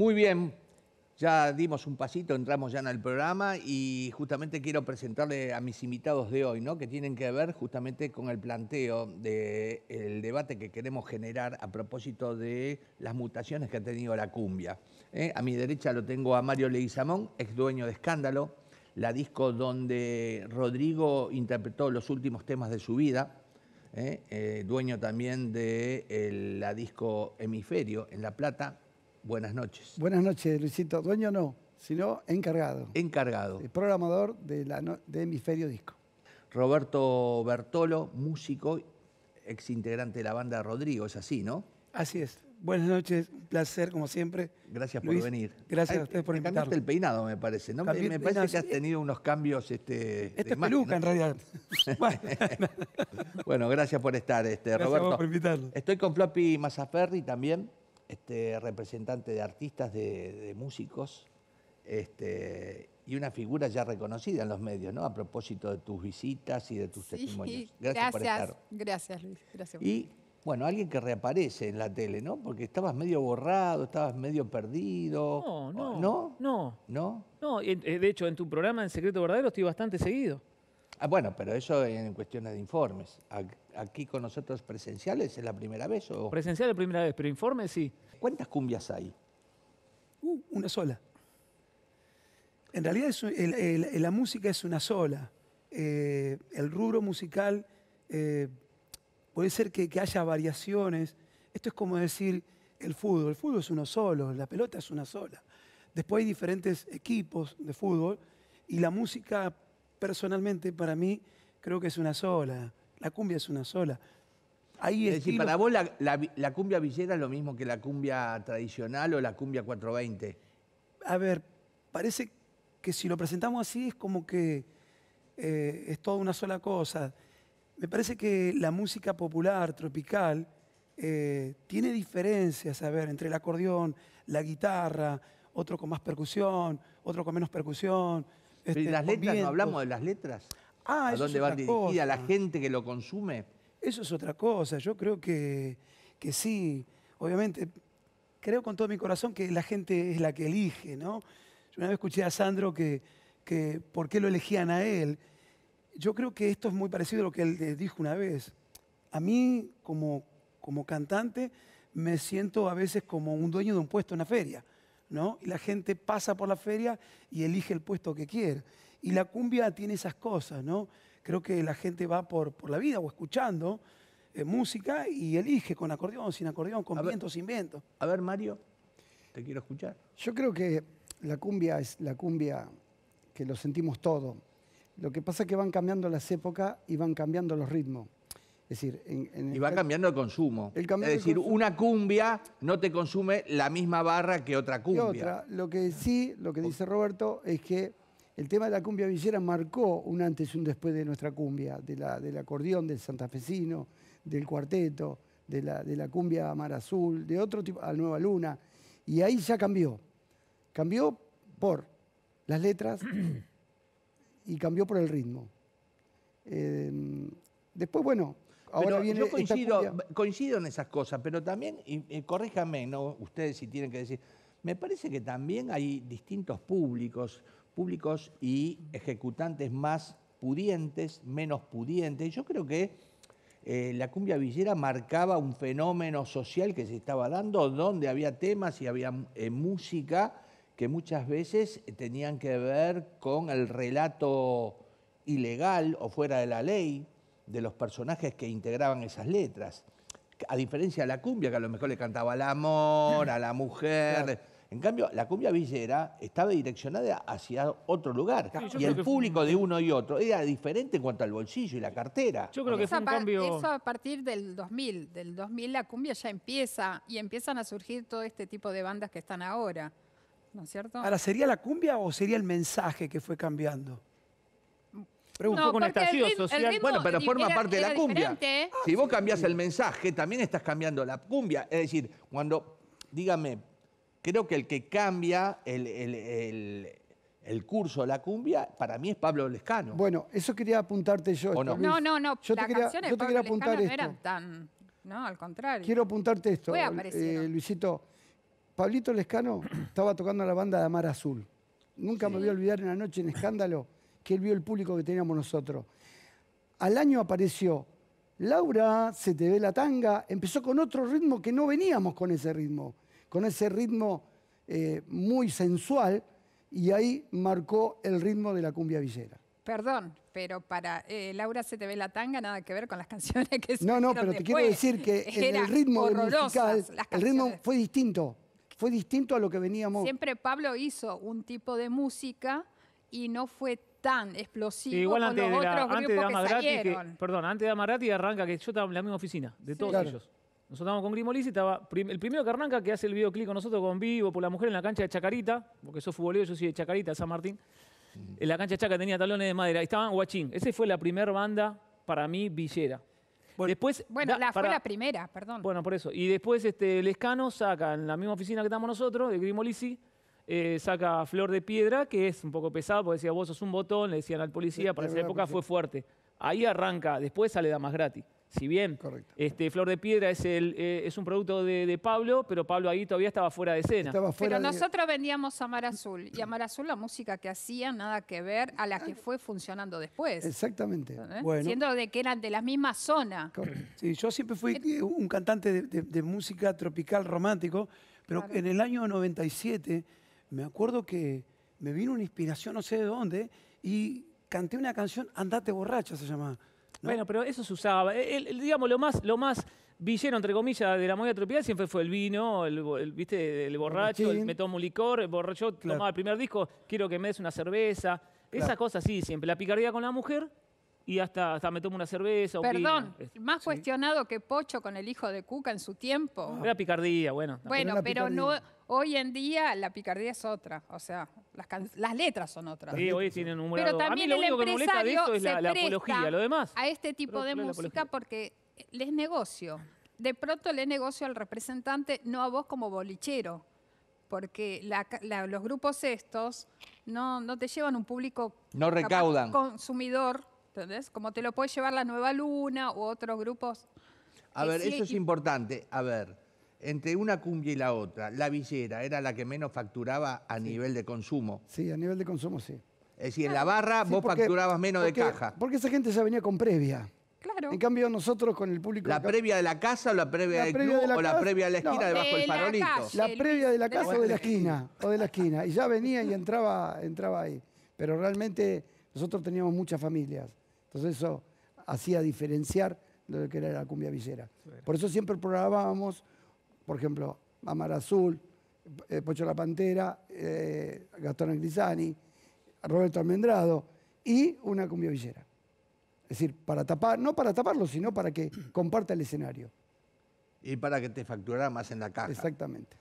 Muy bien, ya dimos un pasito, entramos ya en el programa y justamente quiero presentarle a mis invitados de hoy, ¿no? que tienen que ver justamente con el planteo del debate que queremos generar a propósito de las mutaciones que ha tenido la cumbia. ¿eh? A mi derecha lo tengo a Mario Leguizamón, ex dueño de Escándalo, la disco donde Rodrigo interpretó los últimos temas de su vida, ¿eh? Eh, dueño también de la disco Hemisferio en La Plata Buenas noches. Buenas noches, Luisito. Dueño no, sino encargado. Encargado. El eh, programador de, Hemisferio Disco. Roberto Bertolo, músico, ex integrante de la banda Rodrigo, es así, ¿no? Así es. Buenas noches, placer como siempre. Gracias por venir. Gracias a ustedes por invitarme. el peinado, me parece. ¿no? me parece que has tenido unos cambios. Este, es en realidad. bueno, gracias por estar, este, gracias Roberto. por invitarlo. Estoy con Floppy Mazaferri también. Este, representante de artistas, de, músicos, este, y una figura ya reconocida en los medios, ¿no? A propósito de tus visitas y de tus testimonios. Gracias, gracias, por estar. Gracias, Luis. Gracias. Y, bueno, alguien que reaparece en la tele, ¿no? Porque estabas medio borrado, estabas medio perdido. No, no. ¿No? No. ¿No? Eh, de hecho, en tu programa En Secreto Verdadero estoy bastante seguido. Ah, bueno, pero eso en cuestiones de informes aquí con nosotros presenciales, ¿es la primera vez? O... Presencial la primera vez, pero informe sí. ¿Cuántas cumbias hay? Uh, una sola. En realidad la música es una sola. Eh, el rubro musical eh, puede ser que, haya variaciones. Esto es como decir el fútbol. El fútbol es uno solo, la pelota es una sola. Después hay diferentes equipos de fútbol y la música personalmente para mí creo que es una sola. La cumbia es una sola. es para vos la, cumbia villera es lo mismo que la cumbia tradicional o la cumbia 420. A ver, parece que si lo presentamos así es como que eh, es toda una sola cosa. Me parece que la música popular, tropical, eh, tiene diferencias, a ver, entre el acordeón, la guitarra, otro con más percusión, otro con menos percusión. Este, las letras? ¿No hablamos de las letras? Ah, a dónde va dirigida ¿A la gente que lo consume. Eso es otra cosa. Yo creo que, que sí. Obviamente, creo con todo mi corazón que la gente es la que elige, ¿no? una vez escuché a Sandro que, que por qué lo elegían a él. Yo creo que esto es muy parecido a lo que él dijo una vez. A mí, como, como cantante, me siento a veces como un dueño de un puesto en una feria, ¿no? Y la gente pasa por la feria y elige el puesto que quiere. Y la cumbia tiene esas cosas, ¿no? Creo que la gente va por, la vida o escuchando eh, música y elige con acordeón, sin acordeón, con viento, sin viento. A ver, Mario, te quiero escuchar. Yo creo que la cumbia es la cumbia que lo sentimos todo. Lo que pasa es que van cambiando las épocas y van cambiando los ritmos. Es decir, y va cambiando el consumo. es decir, una cumbia no te consume la misma barra que otra cumbia. lo que sí, lo que dice Roberto es que el tema de la cumbia villera marcó un antes y un después de nuestra cumbia, de la, del acordeón, del santafesino, del cuarteto, de la, de la cumbia Mar Azul, de otro tipo, a Nueva Luna. Y ahí ya cambió. Cambió por las letras y cambió por el ritmo. Em, después, bueno, ahora viene. Yo coincido, coincido en esas cosas, pero también, y, corríjame, ¿no? ustedes si tienen que decir, me parece que también hay distintos públicos públicos y ejecutantes más pudientes, menos pudientes. Yo creo que eh, la cumbia villera marcaba un fenómeno social que se estaba dando, donde había temas y había eh, música que muchas veces tenían que ver con el relato ilegal o fuera de la ley de los personajes que integraban esas letras. A diferencia de la cumbia, que a lo mejor le cantaba al amor, a la mujer, en cambio, la cumbia villera estaba direccionada hacia otro lugar. y el público de uno y otro era diferente en cuanto al bolsillo y la cartera. Yo creo que es un cambio... eso a partir del 2000. Del 2000 la cumbia ya empieza y empiezan a surgir todo este tipo de bandas que están ahora. ¿No es cierto? Ahora, ¿sería la cumbia o sería el mensaje que fue cambiando? un no, poco social. Bueno, pero forma parte de la cumbia. Si vos cambias el mensaje, también estás cambiando la cumbia. Es decir, cuando, dígame, creo que el que cambia el, curso de la cumbia, para mí es Pablo Lescano. Bueno, eso quería apuntarte yo. No? no, no, Yo te quería, yo apuntar esto. No No, al contrario. Quiero apuntarte esto, eh, Luisito. Pablito Lescano estaba tocando la banda de Amar Azul. Nunca me voy a olvidar en la noche en Escándalo que él vio el público que teníamos nosotros. Al año apareció Laura, se te ve la tanga, empezó con otro ritmo que no veníamos con ese ritmo con ese ritmo eh, muy sensual y ahí marcó el ritmo de la cumbia villera. Perdón, pero para eh, Laura se te ve la tanga nada que ver con las canciones que se No, no, pero te quiero decir que el ritmo musical, el ritmo fue distinto, fue distinto a lo que veníamos. Siempre Pablo hizo un tipo de música y no fue tan explosivo Igual antes de otros grupos que perdón, antes de Amarati arranca que yo estaba en la misma oficina, de todos ellos. Nosotros estábamos con Grimolisi, estaba el primero que arranca, que hace el videoclip con nosotros con Vivo, por la mujer en la cancha de Chacarita, porque sos futbolero, yo soy de Chacarita, San Martín. Mm. En la cancha de Chaca tenía talones de madera, estaban Guachín. Esa fue la primera banda para mí, Villera. Bueno, después, bueno la, fue la primera, perdón. Bueno, por eso. Y después este, Lescano saca, en la misma oficina que estamos nosotros, de Grimolisi, eh, saca Flor de Piedra, que es un poco pesado, porque decía, vos sos un botón, le decían al policía, para esa época fue fuerte. Ahí arranca, después sale Damas Gratis. Si bien este, Flor de Piedra es, eh, un producto de, Pablo, pero Pablo ahí todavía estaba fuera de escena. pero nosotros vendíamos Mar Azul. Y Amar Azul, la música que hacía, nada que ver a la que fue funcionando después. Exactamente. Siendo de que eran de la misma zona. Sí, yo siempre fui un cantante de, música tropical romántico, pero en el año 97 me acuerdo que me vino una inspiración, no sé de dónde, y canté una canción, Andate borracha se llamaba. Bueno, pero eso se usaba. E, el, digamos, lo más, lo más villero, entre comillas, de la movida tropical siempre fue el vino, el, ¿viste? el borracho, el, me tomo licor, el borracho tomaba el primer disco, quiero que me des una cerveza. Esas cosas, cosa sí, siempre. La picardía con la mujer y hasta, me tomo una cerveza. Perdón, más cuestionado que Pocho con el hijo de Cuca en su tiempo. Ah. Era picardía, bueno. Bueno, pero, hoy en día la picardía es otra, o sea, las, letras son otras. Sí, hoy tienen un Pero también que la, apología, lo demás. A este tipo de música porque les negocio. De pronto le negocio al representante, no a vos como bolichero, porque los grupos estos no, no te llevan un público no recaudan. consumidor ¿Entendés? Como te lo puede llevar la Nueva Luna u otros grupos. A eh, ver, eso es importante. A ver, entre una cumbia y la otra, la villera era la que menos facturaba a nivel de consumo. Sí, a nivel de consumo sí. Es decir, en la barra vos facturabas menos de caja. Porque esa gente se venía con previa. Claro. En cambio, nosotros con el público. ¿La previa de la casa o la previa, del club, o la previa de la esquina debajo del farolito? la previa de la casa o de la esquina. o de la esquina. Y ya venía y entraba, entraba ahí. Pero realmente nosotros teníamos muchas familias. Entonces eso hacía diferenciar de lo que era la cumbia villera. Por eso siempre programábamos, por ejemplo, Amar Azul, eh, Pocho la Pantera, eh, Gastón Agrizani, Roberto Almendrado y una cumbia villera. Es decir, para tapar, no para taparlo, sino para que comparta el escenario. Y para que te facturara más en la caja. Exactamente.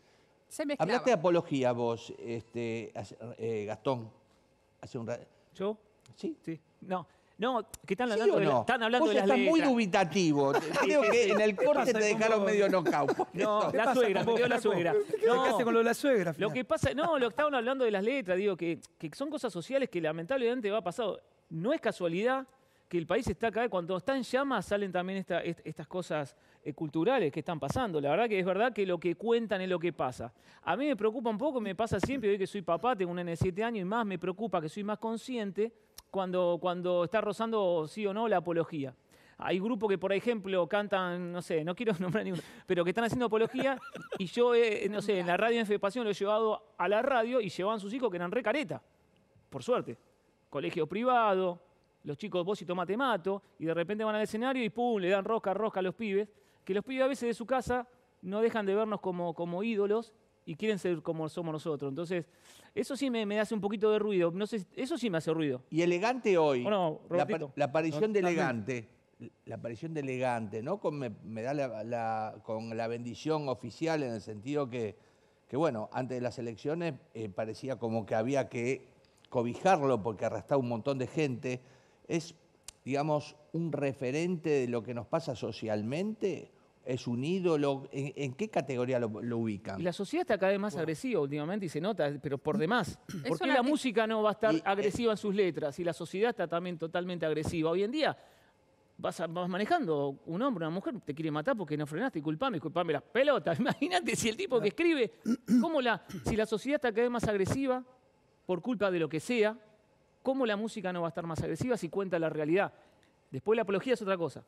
Hablaste de apología vos, este, eh, Gastón, hace un ¿Yo? Sí. Sí. No, no, que están hablando, están hablando de las estás muy dubitativo. Creo que en el corte te dejaron medio knockout. No, la suegra, me la suegra. No. con lo de la suegra. Lo que pasa, no, lo que estaban hablando de las letras, digo, que, son cosas sociales que lamentablemente va pasado. No es casualidad que el país está acá, cuando está en llamas salen también estas cosas eh, culturales que están pasando. La verdad que es verdad que lo que cuentan es lo que pasa. A mí me preocupa un poco, me pasa siempre, hoy que soy papá, tengo un n de 7 años y más, me preocupa que soy más consciente cuando, cuando está rozando sí o no la apología. Hay grupos que, por ejemplo, cantan, no sé, no quiero nombrar ninguno, pero que están haciendo apología y yo, eh, eh, no sé, en la radio en Pasión lo he llevado a la radio y llevaban sus hijos que eran re careta, por suerte. Colegio privado, los chicos vos y tomate mato, y de repente van al escenario y pum, le dan rosca, rosca a los pibes, que los pibes a veces de su casa no dejan de vernos como, como ídolos y quieren ser como somos nosotros. Entonces, eso sí me, hace un poquito de ruido. No sé, eso sí me hace ruido. Y elegante hoy. Bueno, la, aparición de elegante. La aparición de elegante, ¿no? me, da la, con la bendición oficial en el sentido que, que bueno, antes de las elecciones eh, parecía como que había que cobijarlo porque arrastraba un montón de gente. Es, digamos, un referente de lo que nos pasa socialmente es un ídolo? ¿En, qué categoría lo, ubican? la sociedad está cada vez más agresiva últimamente y se nota, pero por mm. demás. ¿Por qué la música no va a estar eh, agresiva en sus letras y la sociedad está también totalmente agresiva? Hoy en día vas, manejando un hombre, una mujer, te quiere matar porque no frenaste y culpame, culpame las pelotas. Imagínate si el tipo que escribe, cómo la, si la sociedad está cada vez más agresiva por culpa de lo que sea, ¿cómo la música no va a estar más agresiva si cuenta la realidad? Después la apología es otra cosa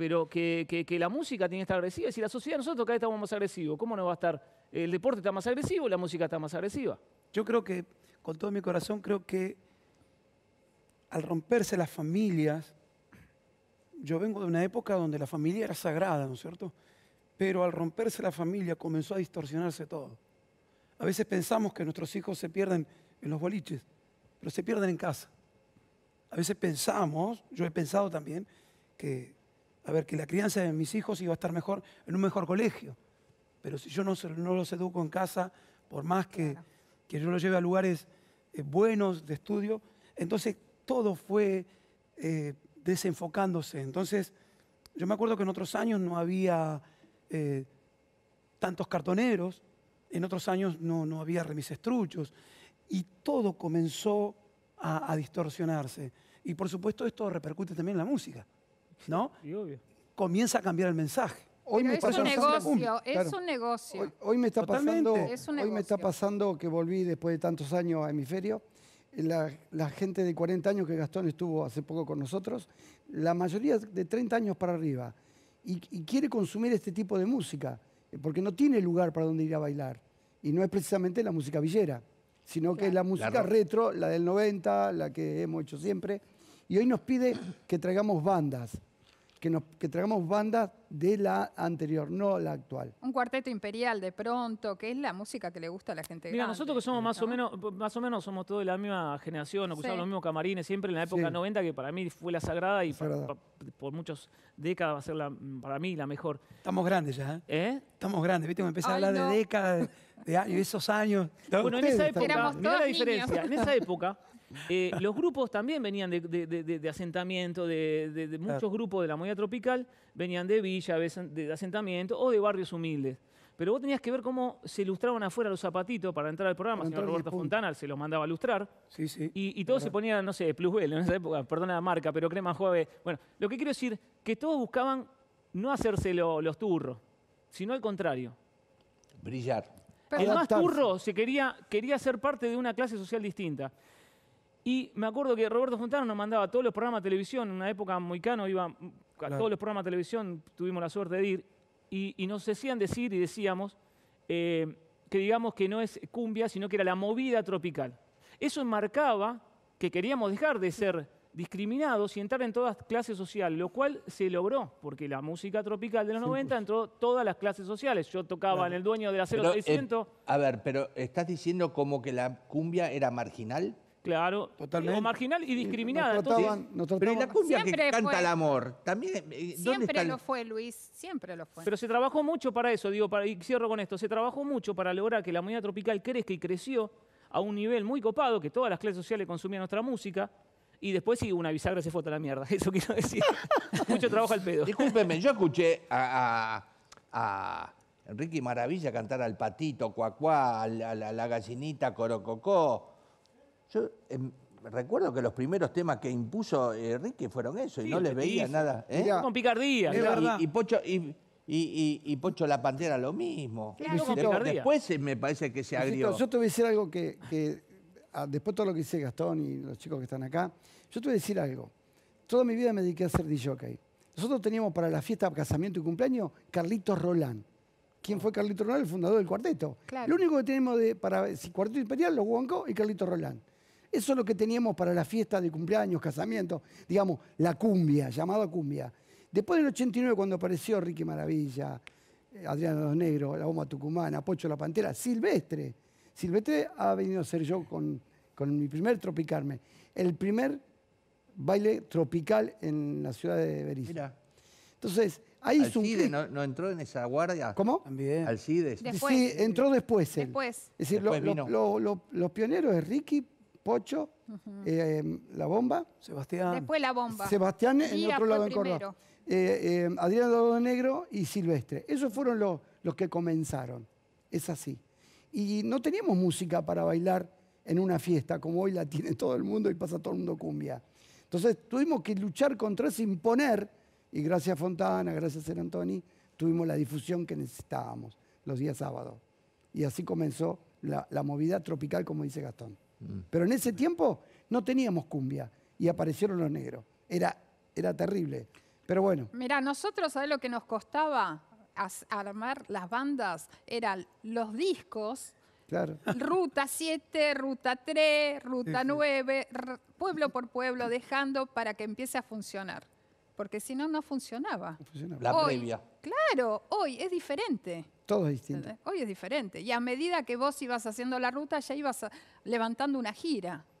pero que, la música tiene que estar agresiva. Y si la sociedad nosotros cada vez estamos más agresivos, ¿cómo no va a estar? El deporte está más agresivo, la música está más agresiva. Yo creo que, con todo mi corazón, creo que al romperse las familias, yo vengo de una época donde la familia era sagrada, ¿no es cierto? Pero al romperse la familia comenzó a distorsionarse todo. A veces pensamos que nuestros hijos se pierden en los boliches, pero se pierden en casa. A veces pensamos, yo he pensado también, que a ver, que la crianza de mis hijos iba a estar mejor en un mejor colegio. Pero si yo no, los educo en casa, por más que, yo los lleve a lugares eh, buenos de estudio, entonces todo fue eh, desenfocándose. Entonces, yo me acuerdo que en otros años no había eh, tantos cartoneros, en otros años no, no había remisestruchos, y todo comenzó a, a distorsionarse. Y por supuesto esto repercute también en la música. ¿no? Comienza a cambiar el mensaje. Hoy me es, un negocio, hoy, me está pasando, Hoy me está pasando que volví después de tantos años a hemisferio. La, gente de 40 años que Gastón estuvo hace poco con nosotros, la mayoría de 30 años para arriba, y, quiere consumir este tipo de música, porque no tiene lugar para donde ir a bailar. Y no es precisamente la música villera, sino que es la música retro, la del 90, la que hemos hecho siempre. Y hoy nos pide que traigamos bandas que, nos, traigamos bandas de la anterior, no la actual. Un cuarteto imperial de pronto, que es la música que le gusta a la gente. Mira, nosotros que somos más o menos, más o menos somos todos de la misma generación, nos los mismos camarines, siempre en la época 90, que para mí fue la sagrada y por muchas décadas va a ser para mí la mejor. Estamos grandes ya, ¿eh? ¿Eh? Estamos grandes, viste, me empecé a hablar de décadas, de, esos años. Bueno, en esa época, la diferencia, en esa época eh, los grupos también venían de, de, asentamiento, de, muchos grupos de la moneda tropical, venían de villas, de asentamiento o de barrios humildes. Pero vos tenías que ver cómo se ilustraban afuera los zapatitos para entrar al programa. señor Roberto Fontana se los mandaba a ilustrar, Sí, sí. Y, todos se ponían, no sé, plusbel en esa época, perdona la marca, pero crema jueves Bueno, lo que quiero decir que todos buscaban no hacerse los turros, sino al contrario. Brillar. Pero el más turro se quería, quería ser parte de una clase social distinta. Y me acuerdo que Roberto Fontana nos mandaba a todos los programas de televisión, en una época muy iba a todos los programas de televisión, tuvimos la suerte de ir, y, nos decían decir y decíamos eh, que digamos que no es cumbia, sino que era la movida tropical. Eso marcaba que queríamos dejar de ser discriminados y entrar en todas clases sociales, lo cual se logró, porque la música tropical de los 90 entró todas las clases sociales. Yo tocaba en el dueño de la 0600. Eh, a ver, pero ¿estás diciendo como que la cumbia era marginal? Claro. Totalmente. marginal y eh, discriminada. pero en la cumbia que canta el amor, también. Eh, siempre lo fue, Luis, siempre lo fue. Pero se trabajó mucho para eso, digo, y cierro con esto. Se trabajó mucho para lograr que la moneda tropical crezca y creció a un nivel muy copado, que todas las clases sociales consumían nuestra música. Y después sí, una bisagra se fue a la mierda. Eso quiero decir. mucho trabajo al pedo. Discúlpeme, yo escuché a, Enrique Maravilla cantar al patito, cuacuá, a la, a la gallinita, corococó yo em, recuerdo que los primeros temas que impuso Enrique eh, fueron eso, y no les veía nada. ¿eh? Con picardía, Y, Pocho... Y, la Pantera lo mismo. Claro, después, eh, me parece que se agrió. Yo te voy a decir algo que, ah, después de todo lo que dice Gastón y los chicos que están acá, yo te voy a decir algo. Toda mi vida me dediqué a hacer DJ. Nosotros teníamos para la fiesta, casamiento y cumpleaños Carlitos Rolán. ¿Quién fue Carlitos Rolán? El fundador del cuarteto. Lo único que tenemos de, para si cuarteto imperial, los Huanco y Carlitos Rolán. Eso es lo que teníamos para la fiesta de cumpleaños, casamiento, digamos, la cumbia, llamada cumbia. Después del 89, cuando apareció Ricky Maravilla, eh, Adriano Los Negros, La Bomba Tucumana, Pocho La Pantera, Silvestre. Silvestre ha venido a ser yo con, con mi primer Tropicarme. El primer baile tropical en la ciudad de Berisso. Entonces, ahí es un no, no, entró en esa guardia? ¿Cómo? También. Alcides. Sí, entró después Después. Es decir, los pioneros de Ricky Pocho, em, La Bomba. Sebastián. Después La Bomba. Sebastián en otro lado eh, em, Adrián Negro y Silvestre. Esos fueron los, que comenzaron. Es así. Y no teníamos música para bailar en una fiesta como hoy la tiene todo el mundo y pasa todo el mundo cumbia. Entonces tuvimos que luchar contra eso, imponer, y gracias a Fontana, gracias a Ser Antoni, tuvimos la difusión que necesitábamos los días sábados. Y así comenzó la, la movida tropical, como dice Gastón. Pero en ese tiempo no teníamos cumbia y aparecieron los negros. Era, era terrible. Pero bueno. Mira, nosotros, ¿sabes lo que nos costaba armar las bandas? Eran los discos. Claro. Ruta 7, ruta 3, ruta 9, pueblo por pueblo, dejando para que empiece a funcionar. Porque si no, no funcionaba. no La previa. Claro, hoy es diferente. Todo es distinto. Hoy es diferente. Y a medida que vos ibas haciendo la ruta, ya ibas ah, levantando una gira.